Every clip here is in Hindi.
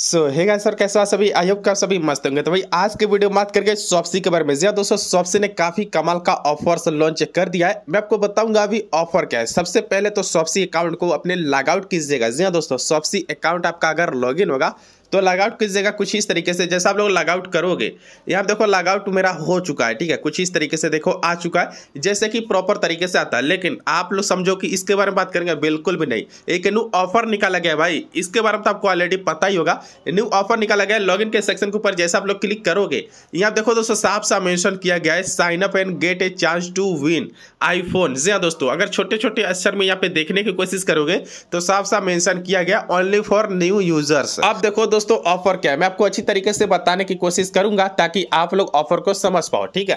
सो हे गाइस सर कैसे आप सभी आई होप का सभी मस्त होंगे तो भाई आज के वीडियो में बात करके सॉप्सी के बारे में जी दोस्तों सॉप्सी ने काफ़ी कमाल का ऑफर लॉन्च कर दिया है मैं आपको बताऊंगा अभी ऑफर क्या है सबसे पहले तो सॉप्सी अकाउंट को अपने लॉगआउट कीजिएगा जी हाँ, दोस्तों सॉप्सी अकाउंट आपका अगर लॉग होगा तो किस कीजिएगा कुछ इस तरीके से जैसा आप लोग लगआउट करोगे यहाँ देखो लगआउट मेरा हो चुका है ठीक है कुछ इस तरीके से देखो आ चुका है जैसे कि प्रॉपर तरीके से आता है लेकिन आप लोग समझो कि इसके बारे में बात करेंगे बिल्कुल भी नहीं एक न्यू ऑफर निकाला गया भाई इसके बारे में तो आपको ऑलरेडी पता ही होगा न्यू ऑफर निकाला गया लॉग के सेक्शन के ऊपर जैसे आप लोग क्लिक करोगे यहाँ देखो दोस्तों साफ सा मैंशन किया गया है sign up and get a chance to win iPhone जी हाँ दोस्तों अगर छोटे छोटे अक्षर में यहाँ पे देखने की कोशिश करोगे तो साफ साफ मेंशन किया गया ओनली फॉर न्यू यूजर्स आप देखो दोस्तों ऑफर क्या है मैं आपको अच्छी तरीके से बताने की कोशिश करूंगा ताकि आप लोग ऑफर को समझ पाओ ठीक है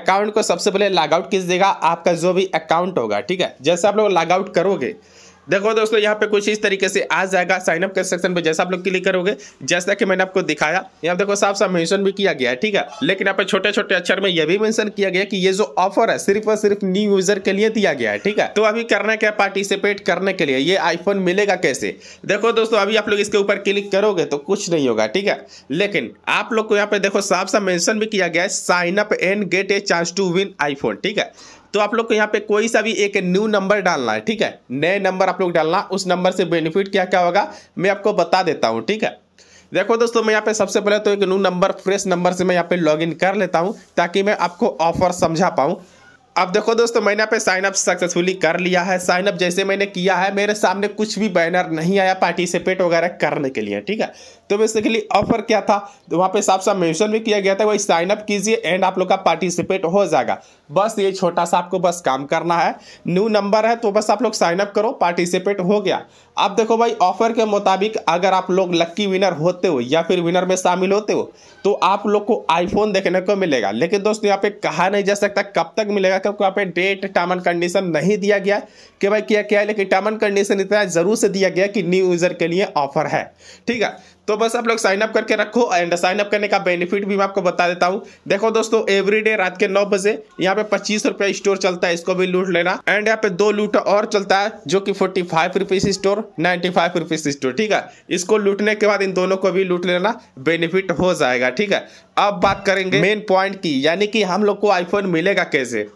अकाउंट को सबसे पहले आउट कीजिएगा आपका जो भी अकाउंट होगा ठीक है जैसे आप लोग लॉग आउट करोगे देखो दोस्तों यहाँ पे कुछ इस तरीके से आ जाएगा साइनअप के सेक्शन पे जैसा आप लोग क्लिक करोगे जैसा कि मैंने आपको दिखाया यहाँ देखो साफ साफ मेंशन भी किया गया है ठीक है लेकिन यहाँ पे छोटे छोटे अक्षर में यह भी मेंशन किया गया कि ये जो ऑफर है सिर्फ और सिर्फ न्यू यूजर के लिए दिया गया है ठीक है तो अभी करना क्या पार्टिसिपेट करने के लिए ये आईफोन मिलेगा कैसे देखो दोस्तों अभी आप लोग इसके ऊपर क्लिक करोगे तो कुछ नहीं होगा ठीक है लेकिन आप लोग को यहाँ पे देखो साफ साफ मेंशन भी किया गया है sign up and get a chance to win iPhone ठीक है तो आप लोग को यहाँ पे कोई सा भी एक न्यू नंबर डालना है ठीक है नए नंबर आप लोग डालना उस नंबर से बेनिफिट क्या क्या होगा मैं आपको बता देता हूँ ठीक है देखो दोस्तों मैं यहाँ पे सबसे पहले तो एक न्यू नंबर फ्रेश नंबर से मैं यहाँ पे लॉगिन कर लेता हूँ ताकि मैं आपको ऑफर समझा पाऊँ अब देखो दोस्तों मैंने यहाँ पे साइन अप सक्सेसफुली कर लिया है साइन अप जैसे मैंने किया है मेरे सामने कुछ भी बैनर नहीं आया पार्टिसिपेट वगैरह करने के लिए ठीक है तो बेसिकली ऑफर क्या था तो वहाँ पे साफ साफ मेंशन भी किया गया था वही साइन अप कीजिए एंड आप लोग का पार्टिसिपेट हो जाएगा बस ये छोटा सा आपको बस काम करना है न्यू नंबर है तो बस आप लोग साइन अप करो पार्टिसिपेट हो गया अब देखो भाई ऑफर के मुताबिक अगर आप लोग लक्की विनर होते हो या फिर विनर में शामिल होते हो तो आप लोग को आईफोन देखने को मिलेगा लेकिन दोस्तों यहाँ पे कहा नहीं जा सकता कब तक मिलेगा तक वहाँ पे डेट टर्म एंड कंडीशन नहीं दिया गया कि भाई किया क्या है लेकिन टर्म एंड कंडीशन इतना ज़रूर से दिया गया कि न्यू यूज़र के लिए ऑफर है ठीक है तो बस आप लोग साइन अप करके रखो एंड साइन अप करने का बेनिफिट भी मैं आपको बता देता हूँ देखो दोस्तों एवरीडे रात के नौ बजे यहाँ पे पच्चीस रुपया स्टोर चलता है इसको भी लूट लेना एंड यहाँ पे दो लूट और चलता है जो कि forty five rupees store ninety five rupees store ठीक है इसको लूटने के बाद इन दोनों को भी लूट लेना बेनिफिट हो जाएगा ठीक है अब बात करेंगे मेन पॉइंट की यानी कि हम लोग को आईफोन मिलेगा कैसे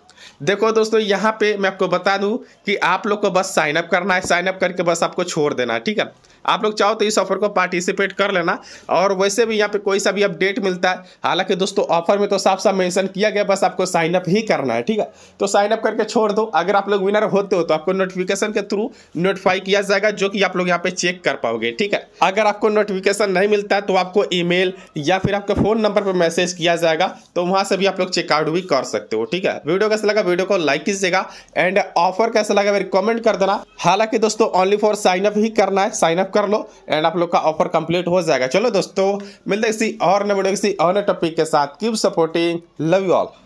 देखो दोस्तों यहाँ पे मैं आपको बता दूँ कि आप लोग को बस साइन अप करना है साइन अप करके बस आपको छोड़ देना ठीक है आप लोग चाहो तो इस ऑफर को पार्टिसिपेट कर लेना और वैसे भी यहाँ पे कोई सा भी अपडेट मिलता है हालांकि दोस्तों ऑफर में तो साफ साफ मेंशन किया गया बस आपको साइन अप ही करना है ठीक है तो साइन अप करके छोड़ दो अगर आप लोग विनर होते हो तो आपको नोटिफिकेशन के थ्रू नोटिफाई किया जाएगा जो कि आप लोग यहाँ पे चेक कर पाओगे ठीक है अगर आपको नोटिफिकेशन नहीं मिलता तो आपको ई या फिर आपके फोन नंबर पर मैसेज किया जाएगा तो वहाँ से भी आप लोग चेकआउट भी कर सकते हो ठीक है वीडियो कैसे लगा वीडियो को लाइक कीजिएगा एंड ऑफर कैसा लगा मेरे कॉमेंट कर देना हालांकि दोस्तों ओनली फॉर साइनअप ही करना है साइनअप कर लो एंड आप लोग का ऑफर कंप्लीट हो जाएगा चलो दोस्तों मिलते किसी और नए वीडियो किसी और नए टॉपिक के साथ keep supporting love you all